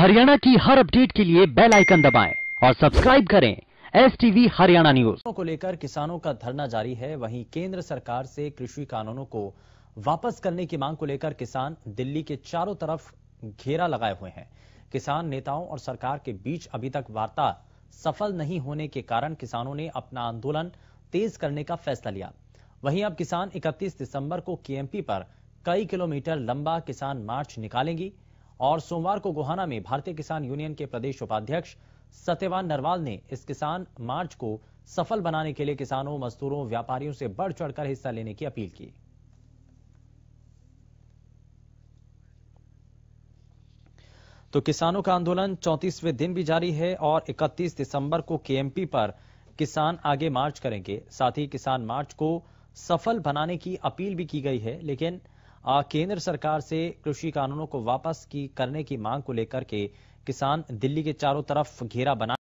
हरियाणा की हर अपडेट के लिए बेल आइकन दबाएं और सब्सक्राइब करें एस टीवी हरियाणा न्यूज को लेकर किसानों का धरना जारी है वहीं केंद्र सरकार से कृषि कानूनों को वापस करने की मांग को लेकर किसान दिल्ली के चारों तरफ घेरा लगाए हुए हैं किसान नेताओं और सरकार के बीच अभी तक वार्ता सफल नहीं होने के कारण किसानों ने अपना आंदोलन तेज करने का फैसला लिया वहीं अब किसान 31 दिसंबर को केएमपी पर कई किलोमीटर लंबा किसान मार्च निकालेंगी और सोमवार को गोहाना में भारतीय किसान यूनियन के प्रदेश उपाध्यक्ष सत्यवान नरवाल ने इस किसान मार्च को सफल बनाने के लिए किसानों मजदूरों व्यापारियों से बढ़ चढ़कर हिस्सा लेने की अपील की तो किसानों का आंदोलन चौतीसवें दिन भी जारी है और 31 दिसंबर को केएमपी पर किसान आगे मार्च करेंगे साथ ही किसान मार्च को सफल बनाने की अपील भी की गई है लेकिन केंद्र सरकार से कृषि कानूनों को वापस की करने की मांग को लेकर के किसान दिल्ली के चारों तरफ घेरा बना